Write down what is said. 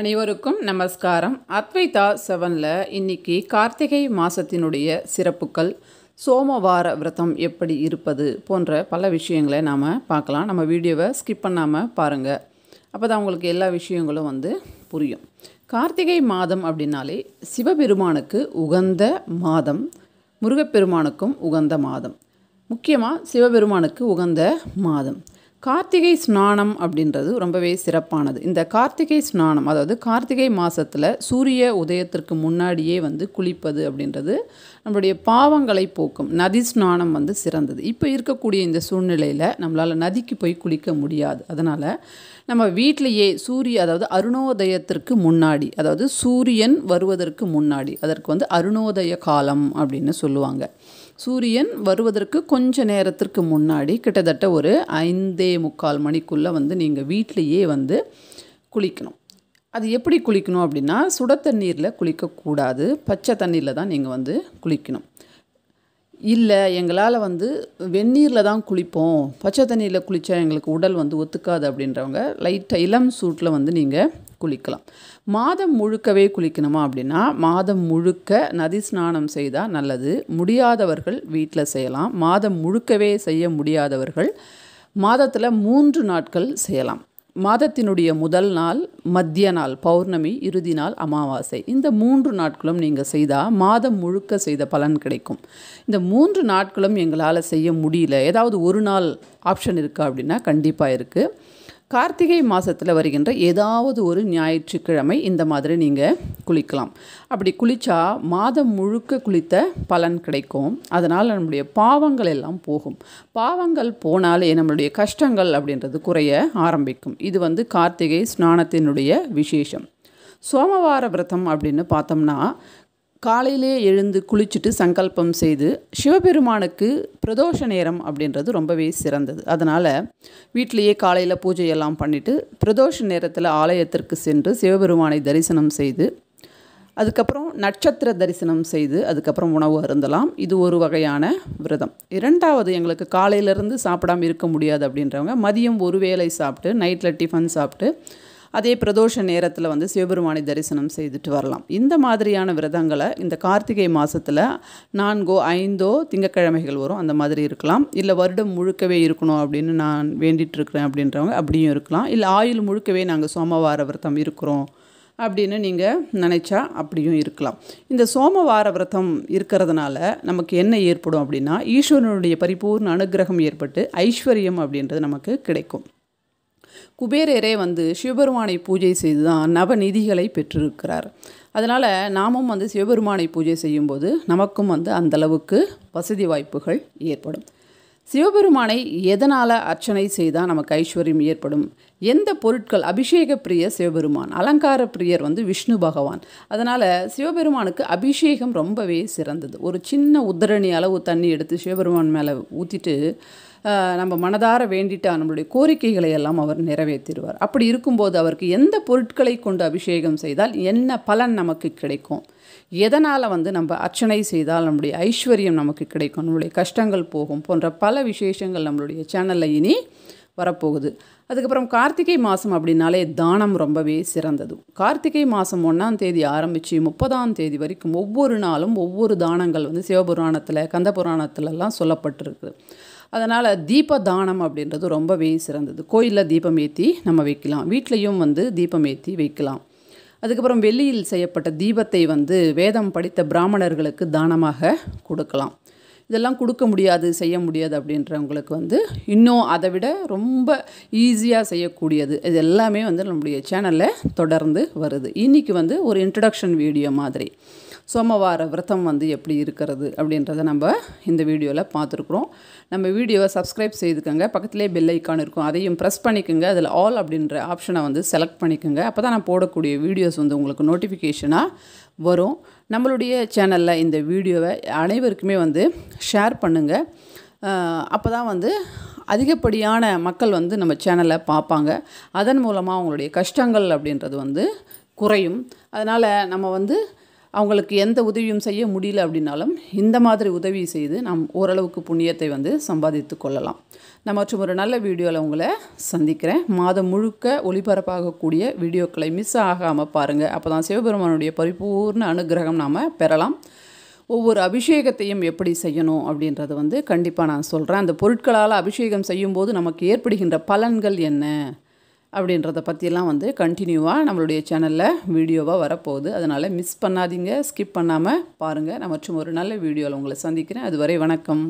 அனைவருக்கும் நமஸ்காரம் அத்வைதா செவனில் இன்றைக்கி கார்த்திகை மாதத்தினுடைய சிறப்புகள் சோமவார விரதம் எப்படி இருப்பது போன்ற பல விஷயங்களை நாம் பார்க்கலாம் நம்ம வீடியோவை ஸ்கிப் பண்ணாமல் பாருங்கள் அப்போ தான் உங்களுக்கு எல்லா விஷயங்களும் வந்து புரியும் கார்த்திகை மாதம் அப்படின்னாலே சிவபெருமானுக்கு உகந்த மாதம் முருகப்பெருமானுக்கும் உகந்த மாதம் முக்கியமாக சிவபெருமானுக்கு உகந்த மாதம் கார்த்திகை ஸ்நானம் அப்படின்றது ரொம்பவே சிறப்பானது இந்த கார்த்திகை ஸ்நானம் அதாவது கார்த்திகை மாதத்தில் சூரிய உதயத்திற்கு முன்னாடியே வந்து குளிப்பது அப்படின்றது நம்மளுடைய பாவங்களை போக்கும் நதி ஸ்நானம் வந்து சிறந்தது இப்போ இருக்கக்கூடிய இந்த சூழ்நிலையில் நம்மளால் நதிக்கு போய் குளிக்க முடியாது அதனால் நம்ம வீட்டிலையே சூரிய அதாவது அருணோதயத்திற்கு முன்னாடி அதாவது சூரியன் வருவதற்கு முன்னாடி அதற்கு வந்து அருணோதய காலம் அப்படின்னு சொல்லுவாங்க சூரியன் வருவதற்கு கொஞ்ச நேரத்திற்கு முன்னாடி கிட்டத்தட்ட ஒரு ஐந்தே முக்கால் மணிக்குள்ளே வந்து நீங்கள் வீட்லேயே வந்து குளிக்கணும் அது எப்படி குளிக்கணும் அப்படின்னா சுட தண்ணீரில் குளிக்கக்கூடாது பச்சை தண்ணீரில் தான் நீங்கள் வந்து குளிக்கணும் இல்லை எங்களால் வந்து வெந்நீரில் தான் குளிப்போம் பச்சை தண்ணியில் குளித்தா எங்களுக்கு உடல் வந்து ஒத்துக்காது அப்படின்றவங்க லைட்டாக இளம் சூட்டில் வந்து நீங்கள் குளிக்கலாம் மாதம் முழுக்கவே குளிக்கணுமா அப்படின்னா மாதம் முழுக்க நதி ஸ்நானம் செய்தால் நல்லது முடியாதவர்கள் வீட்டில் செய்யலாம் மாதம் முழுக்கவே செய்ய முடியாதவர்கள் மாதத்தில் மூன்று நாட்கள் செய்யலாம் மாதத்தினுடைய முதல் நாள் மத்திய நாள் பௌர்ணமி இறுதி நாள் அமாவாசை இந்த மூன்று நாட்களும் நீங்கள் செய்தால் மாதம் முழுக்க செய்த பலன் கிடைக்கும் இந்த மூன்று நாட்களும் எங்களால் செய்ய முடியல ஏதாவது ஒரு நாள் ஆப்ஷன் இருக்கா அப்படின்னா கண்டிப்பாக இருக்குது கார்த்திகை மாதத்தில் வருகின்ற ஏதாவது ஒரு ஞாயிற்றுக்கிழமை இந்த மாதிரி நீங்கள் குளிக்கலாம் அப்படி குளித்தா மாதம் முழுக்க குளித்த பலன் கிடைக்கும் அதனால் நம்முடைய பாவங்கள் எல்லாம் போகும் பாவங்கள் போனாலே நம்மளுடைய கஷ்டங்கள் அப்படின்றது குறைய ஆரம்பிக்கும் இது வந்து கார்த்திகை ஸ்நானத்தினுடைய விசேஷம் சோமவார விரதம் அப்படின்னு பார்த்தோம்னா காலையிலே எழுந்து குளிச்சுட்டு சங்கல்பம் செய்து சிவபெருமானுக்கு பிரதோஷ நேரம் அப்படின்றது ரொம்பவே சிறந்தது அதனால் வீட்டிலேயே காலையில் பூஜையெல்லாம் பண்ணிவிட்டு பிரதோஷ நேரத்தில் ஆலயத்திற்கு சென்று சிவபெருமானை தரிசனம் செய்து அதுக்கப்புறம் நட்சத்திர தரிசனம் செய்து அதுக்கப்புறம் உணவு அருந்தலாம் இது ஒரு வகையான விரதம் இரண்டாவது எங்களுக்கு காலையிலேருந்து சாப்பிடாமல் இருக்க முடியாது அப்படின்றவங்க மதியம் ஒரு வேளை சாப்பிட்டு நைட்டில் டிஃபன் சாப்பிட்டு அதே பிரதோஷ நேரத்தில் வந்து சிவபெருமானை தரிசனம் செய்துட்டு வரலாம் இந்த மாதிரியான விரதங்களை இந்த கார்த்திகை மாதத்தில் நான்கோ ஐந்தோ திங்கக்கிழமைகள் வரும் அந்த மாதிரி இருக்கலாம் இல்லை வருடம் முழுக்கவே இருக்கணும் அப்படின்னு நான் வேண்டிகிட்டு இருக்கிறேன் அப்படின்றவங்க அப்படியும் இருக்கலாம் இல்லை ஆயுள் முழுக்கவே நாங்கள் சோமவார விரதம் இருக்கிறோம் அப்படின்னு நீங்கள் நினச்சா அப்படியும் இருக்கலாம் இந்த சோமவார விரதம் இருக்கிறதுனால நமக்கு என்ன ஏற்படும் அப்படின்னா ஈஸ்வரனுடைய பரிபூர்ண அனுகிரகம் ஏற்பட்டு ஐஸ்வர்யம் அப்படின்றது நமக்கு கிடைக்கும் குபேரரே வந்து சிவபெருமானை பூஜை செய்து தான் நவநிதிகளை பெற்றிருக்கிறார் அதனால் நாமும் வந்து சிவபெருமானை பூஜை செய்யும்போது நமக்கும் வந்து அந்தளவுக்கு வசதி வாய்ப்புகள் ஏற்படும் சிவபெருமானை எதனால் அர்ச்சனை செய்தால் நமக்கு ஐஸ்வர்யம் ஏற்படும் எந்த பொருட்கள் அபிஷேக பிரியர் சிவபெருமான் அலங்கார பிரியர் வந்து விஷ்ணு பகவான் அதனால் சிவபெருமானுக்கு அபிஷேகம் ரொம்பவே சிறந்தது ஒரு சின்ன உத்தரணி அளவு தண்ணி எடுத்து சிவபெருமான் மேலே ஊற்றிட்டு நம்ம மனதார வேண்டிட்டு நம்மளுடைய கோரிக்கைகளை எல்லாம் அவர் நிறைவேற்றிடுவார் அப்படி இருக்கும்போது அவருக்கு எந்த பொருட்களை கொண்டு அபிஷேகம் செய்தால் என்ன பலன் நமக்கு கிடைக்கும் எதனால் வந்து நம்ம அர்ச்சனை செய்தால் நம்முடைய ஐஸ்வர்யம் நமக்கு கிடைக்கும் நம்மளுடைய கஷ்டங்கள் போகும் போன்ற பல விசேஷங்கள் நம்மளுடைய சேனலில் இனி வரப்போகுது அதுக்கப்புறம் கார்த்திகை மாதம் அப்படின்னாலே தானம் ரொம்பவே சிறந்தது கார்த்திகை மாதம் ஒன்றாம் தேதி ஆரம்பித்து முப்பதாம் தேதி வரைக்கும் ஒவ்வொரு நாளும் ஒவ்வொரு தானங்கள் வந்து சிவபுராணத்தில் கந்த புராணத்துலலாம் சொல்லப்பட்டிருக்கு அதனால் தீப தானம் அப்படின்றது ரொம்பவே சிறந்தது கோயிலில் தீபம் ஏற்றி நம்ம வைக்கலாம் வீட்லேயும் வந்து தீபம் ஏற்றி வைக்கலாம் அதுக்கப்புறம் வெள்ளியில் செய்யப்பட்ட தீபத்தை வந்து வேதம் படித்த பிராமணர்களுக்கு தானமாக கொடுக்கலாம் இதெல்லாம் கொடுக்க முடியாது செய்ய முடியாது அப்படின்றவங்களுக்கு வந்து இன்னும் அதை விட ரொம்ப ஈஸியாக செய்யக்கூடியது இது எல்லாமே வந்து நம்முடைய சேனலில் தொடர்ந்து வருது இன்றைக்கி வந்து ஒரு இன்ட்ரடக்ஷன் வீடியோ மாதிரி சோமவார விரதம் வந்து எப்படி இருக்கிறது அப்படின்றத நம்ம இந்த வீடியோவில் பார்த்துருக்குறோம் நம்ம வீடியோவை சப்ஸ்கிரைப் செய்துக்கோங்க பக்கத்துலேயே பெல் ஐக்கான் இருக்கும் அதையும் ப்ரெஸ் பண்ணிக்கோங்க அதில் ஆல் அப்படின்ற ஆப்ஷனை வந்து செலக்ட் பண்ணிக்கோங்க அப்போ தான் நான் போடக்கூடிய வீடியோஸ் வந்து உங்களுக்கு நோட்டிஃபிகேஷனாக வரும் நம்மளுடைய சேனலில் இந்த வீடியோவை அனைவருக்குமே வந்து ஷேர் பண்ணுங்கள் அப்போ தான் வந்து அதிகப்படியான மக்கள் வந்து நம்ம சேனலை பார்ப்பாங்க அதன் மூலமாக அவங்களுடைய கஷ்டங்கள் அப்படின்றது வந்து குறையும் அதனால் நம்ம வந்து அவங்களுக்கு எந்த உதவியும் செய்ய முடியல அப்படின்னாலும் இந்த மாதிரி உதவி செய்து நாம் ஓரளவுக்கு புண்ணியத்தை வந்து சம்பாதித்து கொள்ளலாம் நான் மற்றும் ஒரு நல்ல வீடியோவில் உங்களை சந்திக்கிறேன் மாதம் முழுக்க ஒளிபரப்பாகக்கூடிய வீடியோக்களை மிஸ் ஆகாமல் பாருங்கள் அப்போ தான் சிவபெருமானுடைய பரிபூர்ண அனுகிரகம் நாம் பெறலாம் ஒவ்வொரு அபிஷேகத்தையும் எப்படி செய்யணும் அப்படின்றத வந்து கண்டிப்பாக நான் சொல்கிறேன் அந்த பொருட்களால் அபிஷேகம் செய்யும்போது நமக்கு ஏற்படுகின்ற பலன்கள் என்ன அப்படின்றத பற்றியெல்லாம் வந்து கண்டினியூவாக நம்மளுடைய சேனலில் வீடியோவாக வரப்போகுது அதனால் மிஸ் பண்ணாதீங்க ஸ்கிப் பண்ணாமல் பாருங்கள் நான் மற்றும் ஒரு நல்ல வீடியோவில் உங்களை சந்திக்கிறேன் அதுவரை வணக்கம்